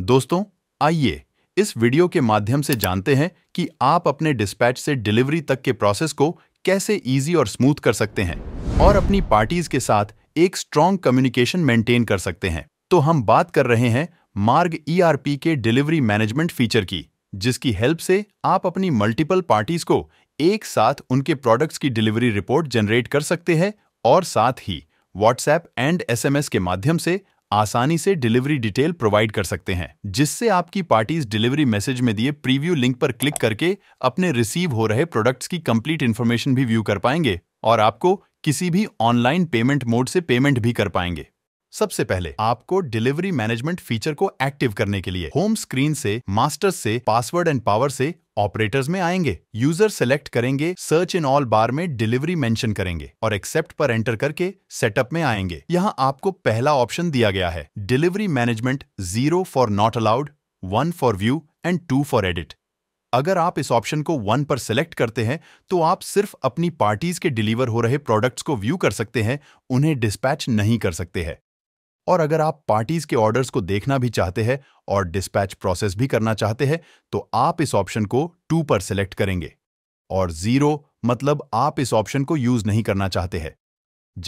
दोस्तों आइए इस वीडियो के माध्यम से जानते हैं कि आप अपने डिस्पैच से डिलीवरी तक के प्रोसेस को कैसे इजी और स्मूथ कर सकते हैं और अपनी पार्टीज के साथ एक स्ट्रॉन्ग कम्युनिकेशन मेंटेन कर सकते हैं तो हम बात कर रहे हैं मार्ग ईआरपी e के डिलीवरी मैनेजमेंट फीचर की जिसकी हेल्प से आप अपनी मल्टीपल पार्टीज को एक साथ उनके प्रोडक्ट्स की डिलीवरी रिपोर्ट जनरेट कर सकते हैं और साथ ही व्हाट्सएप एंड एसएमएस के माध्यम से आसानी से डिलीवरी डिटेल प्रोवाइड कर सकते हैं जिससे आपकी पार्टीज डिलीवरी मैसेज में दिए प्रीव्यू लिंक पर क्लिक करके अपने रिसीव हो रहे प्रोडक्ट्स की कंप्लीट इन्फॉर्मेशन भी व्यू कर पाएंगे और आपको किसी भी ऑनलाइन पेमेंट मोड से पेमेंट भी कर पाएंगे सबसे पहले आपको डिलीवरी मैनेजमेंट फीचर को एक्टिव करने के लिए होम स्क्रीन से मास्टर्स से पासवर्ड एंड पावर से ऑपरेटर्स में आएंगे यूजर सेलेक्ट करेंगे सर्च इन ऑल बार में डिलीवरी मेंशन करेंगे और एक्सेप्ट पर एंटर करके सेटअप में आएंगे यहाँ आपको पहला ऑप्शन दिया गया है delivery management zero for not allowed one for view and two for edit अगर आप इस ऑप्शन को वन पर सिलेक्ट करते हैं तो आप सिर्फ अपनी पार्टीज के डिलीवर हो रहे प्रोडक्ट्स को व्यू कर सकते हैं उन्हें डिस्पैच नहीं कर सकते हैं और अगर आप पार्टीज के ऑर्डर्स को देखना भी चाहते हैं और डिस्पैच प्रोसेस भी करना चाहते हैं तो आप इस ऑप्शन को टू पर सिलेक्ट करेंगे और जीरो मतलब आप इस ऑप्शन को यूज नहीं करना चाहते हैं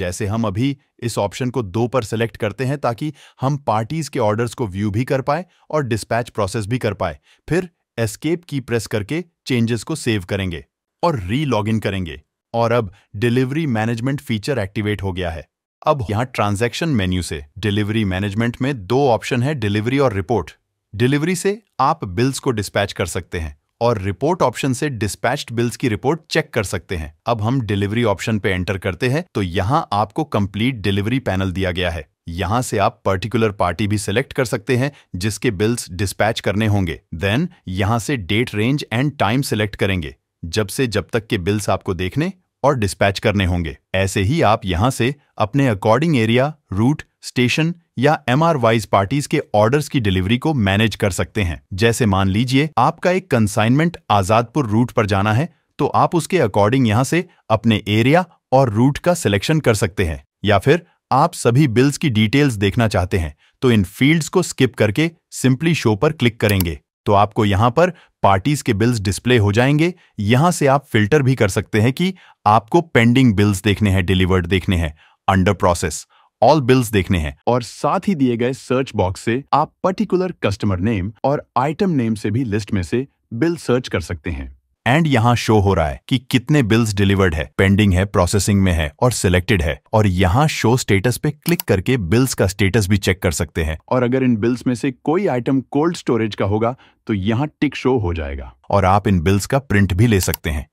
जैसे हम अभी इस ऑप्शन को दो पर सिलेक्ट करते हैं ताकि हम पार्टीज के ऑर्डर्स को व्यू भी कर पाए और डिस्पैच प्रोसेस भी कर पाए फिर एस्केप की प्रेस करके चेंजेस को सेव करेंगे और री लॉगिन करेंगे और अब डिलीवरी मैनेजमेंट फीचर एक्टिवेट हो गया है अब यहाँ ट्रांजैक्शन मेन्यू से डिलीवरी मैनेजमेंट में दो ऑप्शन है डिलीवरी और रिपोर्ट डिलीवरी से आप बिल्स को डिस्पैच कर सकते हैं और रिपोर्ट ऑप्शन से डिस्पैच्ड बिल्स की रिपोर्ट चेक कर सकते हैं अब हम डिलीवरी ऑप्शन पे एंटर करते हैं तो यहाँ आपको कंप्लीट डिलीवरी पैनल दिया गया है यहाँ से आप पर्टिकुलर पार्टी भी सिलेक्ट कर सकते हैं जिसके बिल्स डिस्पैच करने होंगे देन यहाँ से date range and time select करेंगे जब से जब तक के बिल्स आपको देखने और डिस्पैच करने होंगे ऐसे ही आप यहां से अपने अकॉर्डिंग एरिया रूट स्टेशन या एम आर वाइज पार्टीज के ऑर्डर्स की डिलीवरी को मैनेज कर सकते हैं जैसे मान लीजिए आपका एक कंसाइनमेंट आजादपुर रूट पर जाना है तो आप उसके अकॉर्डिंग यहां से अपने एरिया और रूट का सिलेक्शन कर सकते हैं या फिर आप सभी बिल्स की डिटेल्स देखना चाहते हैं तो इन फील्ड्स को स्किप करके सिंपली शो पर क्लिक करेंगे तो आपको यहां पर पार्टीज के बिल्स डिस्प्ले हो जाएंगे यहां से आप फिल्टर भी कर सकते हैं कि आपको पेंडिंग बिल्स देखने हैं डिलीवर्ड देखने हैं अंडर प्रोसेस ऑल बिल्स देखने हैं और साथ ही दिए गए सर्च बॉक्स से आप पर्टिकुलर कस्टमर नेम और आइटम नेम से भी लिस्ट में से बिल सर्च कर सकते हैं एंड यहाँ शो हो रहा है कि कितने बिल्स डिलीवर्ड है पेंडिंग है प्रोसेसिंग में है और सिलेक्टेड है और यहाँ शो स्टेटस पे क्लिक करके बिल्स का स्टेटस भी चेक कर सकते हैं और अगर इन बिल्स में से कोई आइटम कोल्ड स्टोरेज का होगा तो यहाँ टिक शो हो जाएगा और आप इन बिल्स का प्रिंट भी ले सकते हैं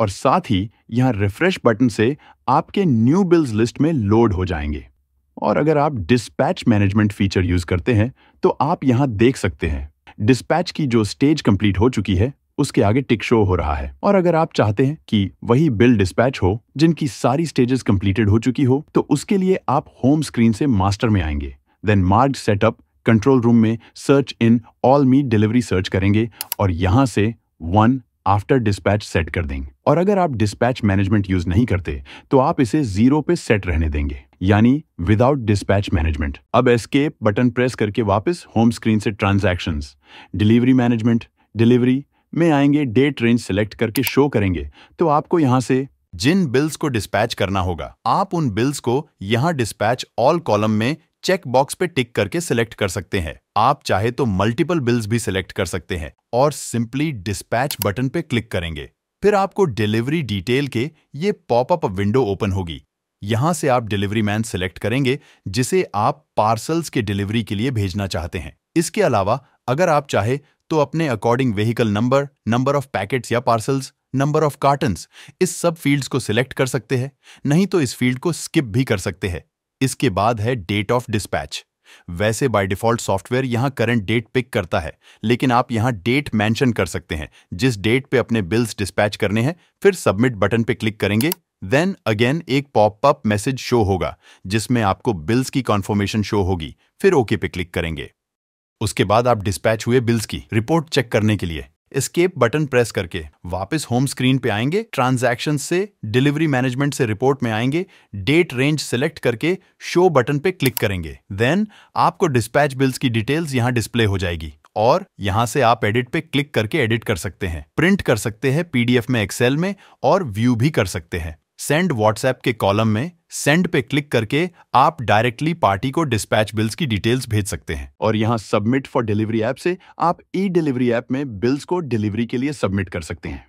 और साथ ही यहाँ रिफ्रेश बटन से आपके न्यू बिल्स लिस्ट में लोड हो जाएंगे और अगर आप डिस्पैच मैनेजमेंट फीचर यूज करते हैं तो आप यहाँ देख सकते हैं डिस्पैच की जो स्टेज कंप्लीट हो चुकी है उसके आगे टिक शो हो रहा है और अगर आप चाहते हैं कि वही बिल डिस्पैच हो जिनकी सारी स्टेजेस कंप्लीटेड हो चुकी हो तो उसके लिए आप होम स्क्रीन से मास्टर में आएंगे then Marg setup control room में सर्च इन ऑल मी डिलीवरी सर्च करेंगे और यहां से वन आफ्टर डिस्पैच सेट कर देंगे और अगर आप डिस्पैच मैनेजमेंट यूज नहीं करते तो आप इसे जीरो पे सेट रहने देंगे यानी विदाउट डिस्पैच मैनेजमेंट अब एस्केप बटन प्रेस करके वापस होम स्क्रीन से ट्रांजैक्शंस डिलीवरी मैनेजमेंट डिलीवरी में आएंगे डेट रेंज सिलेक्ट करके शो करेंगे तो आपको यहाँ से जिन बिल्स को डिस्पैच करना होगा आप उन बिल्स को यहाँ डिस्पैच ऑल कॉलम में चेक बॉक्स पे टिक करके सिलेक्ट कर सकते हैं आप चाहे तो मल्टीपल बिल्स भी सिलेक्ट कर सकते हैं और सिंपली डिस्पैच बटन पे क्लिक करेंगे फिर आपको डिलीवरी डिटेल के ये पॉपअप विंडो ओपन होगी यहां से आप डिलीवरी मैन सिलेक्ट करेंगे जिसे आप पार्सल्स के डिलीवरी के लिए भेजना चाहते हैं इसके अलावा अगर आप चाहे तो अपने according vehicle number number of packets या पार्सल्स नंबर ऑफ कार्टन्स इस सब फील्ड्स को सिलेक्ट कर सकते हैं नहीं तो इस फील्ड को स्किप भी कर सकते हैं इसके बाद है डेट ऑफ डिस्पैच वैसे बाय डिफॉल्ट सॉफ्टवेयर यहां करंट डेट पिक करता है लेकिन आप यहां डेट मेंशन कर सकते हैं जिस डेट पे अपने बिल्स डिस्पैच करने हैं फिर सबमिट बटन पे क्लिक करेंगे देन अगेन एक पॉपअप मैसेज शो होगा जिसमें आपको बिल्स की कॉन्फर्मेशन शो होगी फिर ओके okay पे क्लिक करेंगे उसके बाद आप डिस्पैच हुए बिल्स की रिपोर्ट चेक करने के लिए एस्केप बटन प्रेस करके वापस होम स्क्रीन पे आएंगे ट्रांजेक्शन से डिलीवरी मैनेजमेंट से रिपोर्ट में आएंगे डेट रेंज सिलेक्ट करके शो बटन पे क्लिक करेंगे देन आपको डिस्पैच बिल्स की डिटेल्स यहाँ डिस्प्ले हो जाएगी और यहाँ से आप एडिट पे क्लिक करके एडिट कर सकते हैं प्रिंट कर सकते हैं पीडीएफ में एक्सेल में और व्यू भी कर सकते हैं सेंड व्हाट्सएप के कॉलम में सेंड पे क्लिक करके आप डायरेक्टली पार्टी को डिस्पैच बिल्स की डिटेल्स भेज सकते हैं और यहाँ सबमिट फॉर डिलीवरी ऐप से आप ई डिलीवरी ऐप में बिल्स को डिलीवरी के लिए सबमिट कर सकते हैं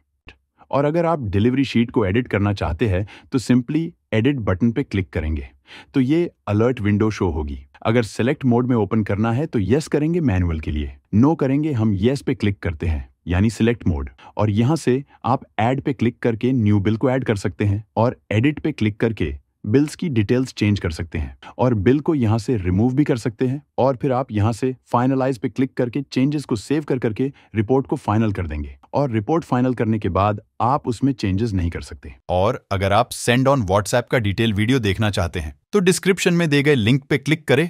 और अगर आप डिलीवरी शीट को एडिट करना चाहते हैं तो सिंपली एडिट बटन पे क्लिक करेंगे तो ये अलर्ट विंडो शो होगी अगर सेलेक्ट मोड में ओपन करना है तो यस करेंगे मैनुअल के लिए नो करेंगे हम यस पे क्लिक करते हैं यानी सिलेक्ट मोड और यहाँ से आप ऐड पे क्लिक करके न्यू बिल को ऐड कर सकते हैं और एडिट पे क्लिक करके बिल्स की डिटेल्स चेंज कर सकते हैं और बिल को यहां से रिमूव भी कर सकते हैं और फिर आप यहां से फाइनलाइज पे क्लिक करके चेंजेस को सेव कर करके रिपोर्ट को फाइनल कर देंगे और रिपोर्ट फाइनल करने के बाद आप उसमें चेंजेस नहीं कर सकते और अगर आप सेंड ऑन व्हाट्सएप का डिटेल वीडियो देखना चाहते हैं तो डिस्क्रिप्शन में दे गए लिंक पे क्लिक करें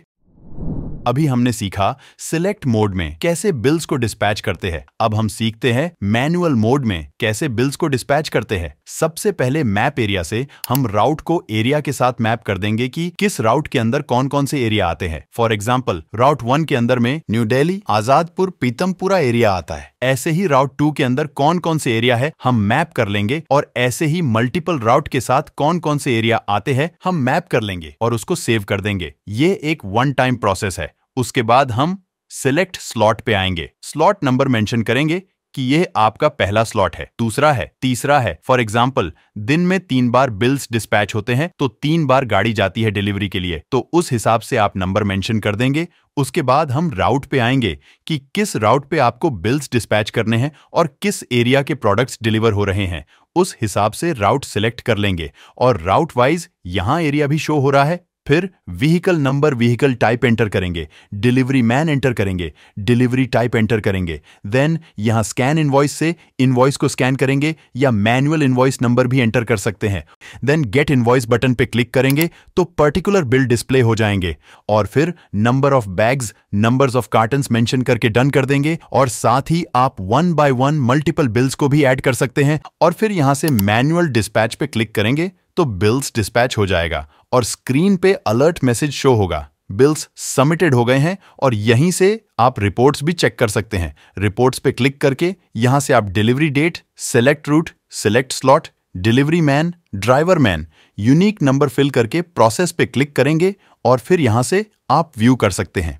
अभी हमने सीखा सिलेक्ट मोड में कैसे बिल्स को डिस्पैच करते हैं अब हम सीखते हैं मैनुअल मोड में कैसे बिल्स को डिस्पैच करते हैं सबसे पहले मैप एरिया से हम राउट को एरिया के साथ मैप कर देंगे कि किस राउट के अंदर कौन कौन से एरिया आते हैं फॉर एग्जाम्पल राउट वन के अंदर में न्यू डेली आजादपुर पीतमपुरा एरिया आता है ऐसे ही राउट टू के अंदर कौन कौन से एरिया है हम मैप कर लेंगे और ऐसे ही मल्टीपल राउट के साथ कौन कौन से एरिया आते हैं हम मैप कर लेंगे और उसको सेव कर देंगे ये एक वन टाइम प्रोसेस है उसके बाद हम सिलेक्ट स्लॉट पे आएंगे स्लॉट नंबर मेंशन करेंगे कि यह आपका पहला स्लॉट है दूसरा है तीसरा है फॉर एग्जाम्पल दिन में तीन बार बिल्स डिस्पैच होते हैं तो तीन बार गाड़ी जाती है डिलीवरी के लिए तो उस हिसाब से आप नंबर मेंशन कर देंगे उसके बाद हम राउट पे आएंगे कि किस राउट पे आपको बिल्स डिस्पैच करने हैं और किस एरिया के प्रोडक्ट्स डिलीवर हो रहे हैं उस हिसाब से राउट सिलेक्ट कर लेंगे और राउट वाइज यहां एरिया भी शो हो रहा है फिर vehicle number vehicle type enter करेंगे डिलीवरी मैन एंटर करेंगे डिलीवरी टाइप एंटर करेंगे देन यहां स्कैन इनवॉइस से इनवॉइस को स्कैन करेंगे या मैनुअल इनवॉइस नंबर भी एंटर कर सकते हैं देन गेट इनवॉइस बटन पे क्लिक करेंगे तो पर्टिकुलर बिल डिस्प्ले हो जाएंगे और फिर number of bags numbers of carton mention करके डन कर देंगे और साथ ही आप one by one multiple bills को भी एड कर सकते हैं और फिर यहां से मैनुअल डिस्पैच पे क्लिक करेंगे तो बिल्स डिस्पैच हो जाएगा और स्क्रीन पे अलर्ट मैसेज शो होगा बिल्स सबमिटेड हो गए हैं और यहीं से आप रिपोर्ट्स भी चेक कर सकते हैं रिपोर्ट्स पे क्लिक करके यहां से आप delivery date select route select slot delivery man driver man unique number fill करके प्रोसेस पे क्लिक करेंगे और फिर यहां से आप व्यू कर सकते हैं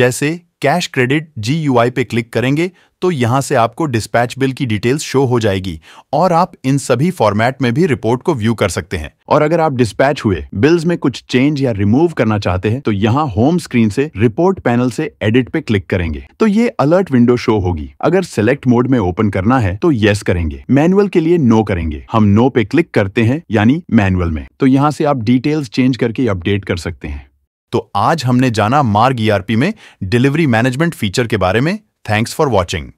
जैसे कैश क्रेडिट जी पे क्लिक करेंगे तो यहाँ से आपको डिस्पैच बिल की डिटेल्स शो हो जाएगी और आप इन सभी फॉर्मेट में भी रिपोर्ट को व्यू कर सकते हैं और अगर आप डिस्पैच हुए बिल्स में कुछ चेंज या रिमूव करना चाहते हैं तो यहाँ होम स्क्रीन से रिपोर्ट पैनल से एडिट पे क्लिक करेंगे तो ये अलर्ट विंडो शो होगी अगर सिलेक्ट मोड में ओपन करना है तो येस करेंगे मैनुअल के लिए नो करेंगे हम नो पे क्लिक करते हैं यानी मैनुअल में तो यहाँ से आप डिटेल्स चेंज करके अपडेट कर सकते हैं तो आज हमने जाना मार्ग ईआरपी e में डिलीवरी मैनेजमेंट फीचर के बारे में थैंक्स फॉर वॉचिंग